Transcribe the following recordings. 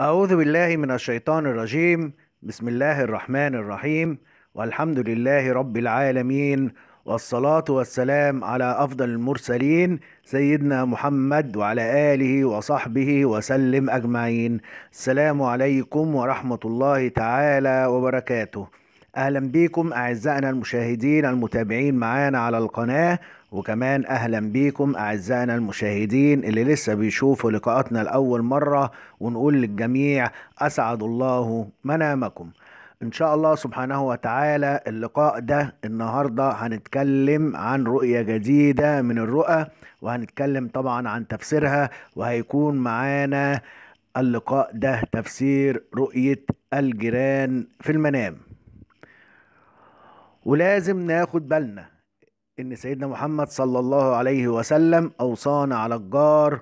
أعوذ بالله من الشيطان الرجيم بسم الله الرحمن الرحيم والحمد لله رب العالمين والصلاة والسلام على أفضل المرسلين سيدنا محمد وعلى آله وصحبه وسلم أجمعين السلام عليكم ورحمة الله تعالى وبركاته أهلا بيكم أعزائنا المشاهدين المتابعين معانا على القناة وكمان اهلا بيكم اعزائنا المشاهدين اللي لسه بيشوفوا لقاءاتنا لاول مره ونقول للجميع اسعد الله منامكم ان شاء الله سبحانه وتعالى اللقاء ده النهارده هنتكلم عن رؤيه جديده من الرؤى وهنتكلم طبعا عن تفسيرها وهيكون معانا اللقاء ده تفسير رؤيه الجيران في المنام ولازم ناخد بالنا ان سيدنا محمد صلى الله عليه وسلم اوصانا على الجار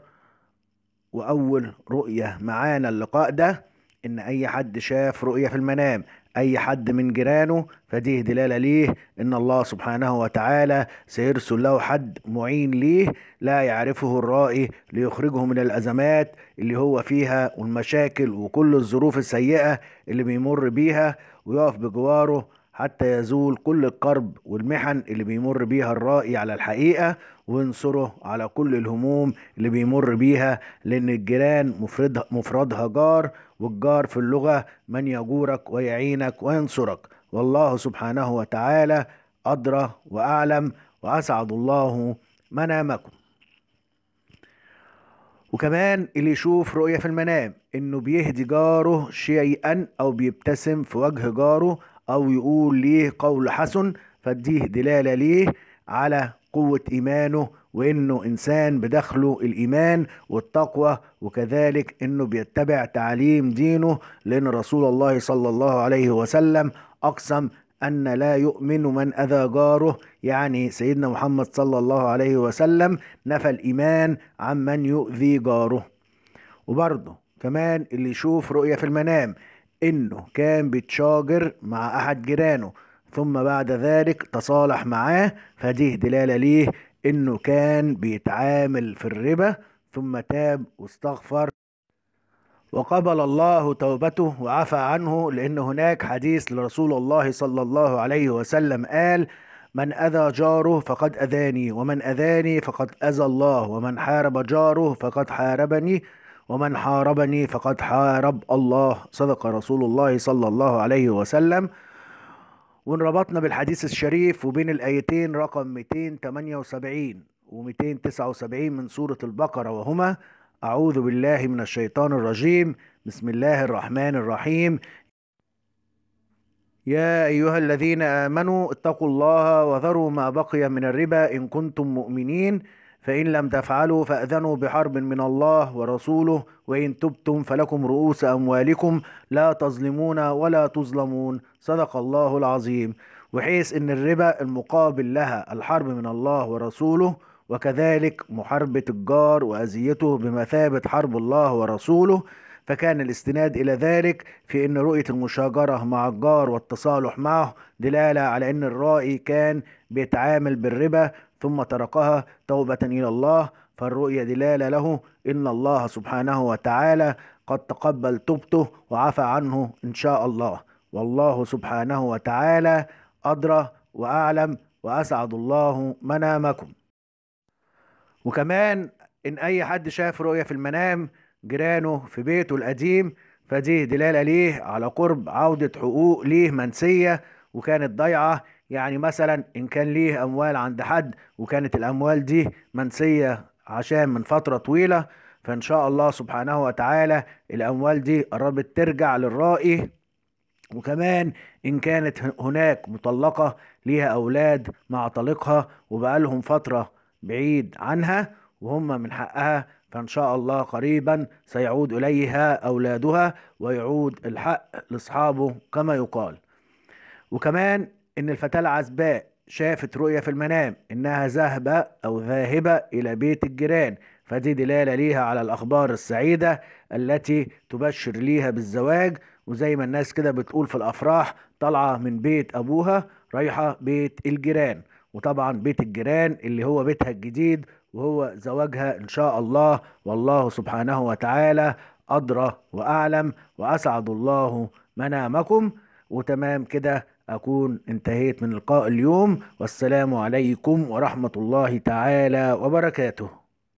واول رؤيه معانا اللقاء ده ان اي حد شاف رؤيه في المنام اي حد من جيرانه فديه دلاله ليه ان الله سبحانه وتعالى سيرسل له حد معين ليه لا يعرفه الرائي ليخرجه من الازمات اللي هو فيها والمشاكل وكل الظروف السيئه اللي بيمر بيها ويقف بجواره حتى يزول كل الكرب والمحن اللي بيمر بيها الرائي على الحقيقة وينصره على كل الهموم اللي بيمر بيها لأن الجيران مفردها, مفردها جار والجار في اللغة من يجورك ويعينك وينصرك والله سبحانه وتعالى أدرى وأعلم وأسعد الله منامكم وكمان اللي يشوف رؤية في المنام انه بيهدي جاره شيئا او بيبتسم في وجه جاره أو يقول ليه قول حسن فديه دلالة ليه على قوة إيمانه وإنه إنسان بدخله الإيمان والتقوى وكذلك إنه بيتبع تعليم دينه لأن رسول الله صلى الله عليه وسلم أقسم أن لا يؤمن من أذى جاره يعني سيدنا محمد صلى الله عليه وسلم نفى الإيمان عن من يؤذي جاره وبرضه كمان اللي يشوف رؤية في المنام انه كان بيتشاجر مع احد جيرانه ثم بعد ذلك تصالح معاه فدي دلالة ليه انه كان بيتعامل في الربا ثم تاب واستغفر وقبل الله توبته وعفى عنه لان هناك حديث لرسول الله صلى الله عليه وسلم قال من اذى جاره فقد اذاني ومن اذاني فقد اذى الله ومن حارب جاره فقد حاربني ومن حاربني فقد حارب الله صدق رسول الله صلى الله عليه وسلم وانربطنا بالحديث الشريف وبين الآيتين رقم 278 و 279 من سورة البقرة وهما أعوذ بالله من الشيطان الرجيم بسم الله الرحمن الرحيم يا أيها الذين آمنوا اتقوا الله وذروا ما بقي من الربا إن كنتم مؤمنين فإن لم تفعلوا فأذنوا بحرب من الله ورسوله وإن تبتم فلكم رؤوس أموالكم لا تظلمون ولا تظلمون صدق الله العظيم وحيث أن الربا المقابل لها الحرب من الله ورسوله وكذلك محاربة الجار وأذيته بمثابة حرب الله ورسوله فكان الاستناد إلى ذلك في أن رؤية المشاجرة مع الجار والتصالح معه دلالة على أن الرائي كان بيتعامل بالربا ثم تركها توبة إلى الله فالرؤية دلالة له إن الله سبحانه وتعالى قد تقبل توبته وعفى عنه إن شاء الله والله سبحانه وتعالى أدرى وأعلم وأسعد الله منامكم وكمان إن أي حد شاف رؤية في المنام جيرانه في بيته القديم فدي دلالة ليه على قرب عودة حقوق ليه منسية وكانت ضايعة يعني مثلا إن كان ليه أموال عند حد وكانت الأموال دي منسية عشان من فترة طويلة فإن شاء الله سبحانه وتعالى الأموال دي قربت ترجع للرائي وكمان إن كانت هناك مطلقة ليها أولاد مع طليقها وبقالهم فترة بعيد عنها وهم من حقها فإن شاء الله قريبا سيعود إليها أولادها ويعود الحق لأصحابه كما يقال وكمان إن الفتاة العزباء شافت رؤية في المنام إنها ذاهبة أو ذاهبة إلى بيت الجيران فدي دلالة ليها على الأخبار السعيدة التي تبشر ليها بالزواج وزي ما الناس كده بتقول في الأفراح طالعة من بيت أبوها رايحة بيت الجيران وطبعا بيت الجيران اللي هو بيتها الجديد وهو زواجها إن شاء الله والله سبحانه وتعالى أدرى وأعلم وأسعد الله منامكم وتمام كده أكون انتهيت من لقاء اليوم والسلام عليكم ورحمة الله تعالى وبركاته